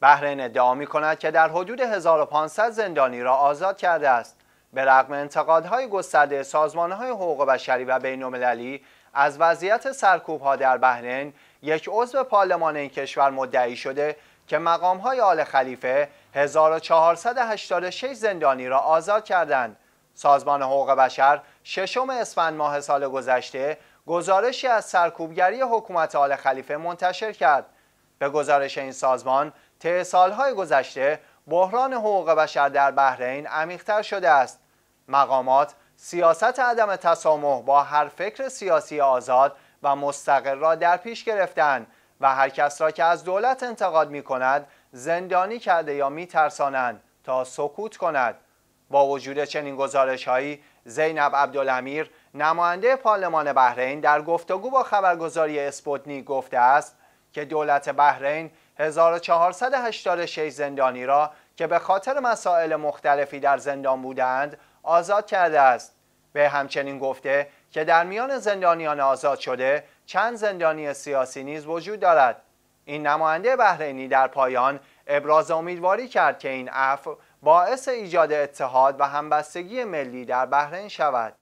بحرین ادعا می کند که در حدود 1500 زندانی را آزاد کرده است به رغم انتقادهای گسترده سازمانهای حقوق بشری و بینالمللی از وضعیت سرکوبها در بحرین یک عضو پارلمان این کشور مدعی شده که مقامهای آل خلیفه 1486 زندانی را آزاد کردند سازمان حقوق بشر ششم اسفند ماه سال گذشته گزارشی از سرکوبگری حکومت آل خلیفه منتشر کرد به گزارش این سازمان طی سالهای گذشته بحران حقوق بشر در بحرین عمیقتر شده است مقامات سیاست عدم تسامح با هر فکر سیاسی آزاد و مستقل را در پیش گرفتند و هر کس را که از دولت انتقاد می کند زندانی کرده یا می ترسانند تا سکوت کند با وجود چنین گزارش هایی زینب عبدالامیر نماینده پارلمان بحرین در گفتگو با خبرگزاری اسپوتنیک گفته است که دولت بحرین 1486 زندانی را که به خاطر مسائل مختلفی در زندان بودند آزاد کرده است به همچنین گفته که در میان زندانیان آزاد شده چند زندانی سیاسی نیز وجود دارد این نماینده بحرینی در پایان ابراز امیدواری کرد که این عفو باعث ایجاد اتحاد و همبستگی ملی در بحرین شود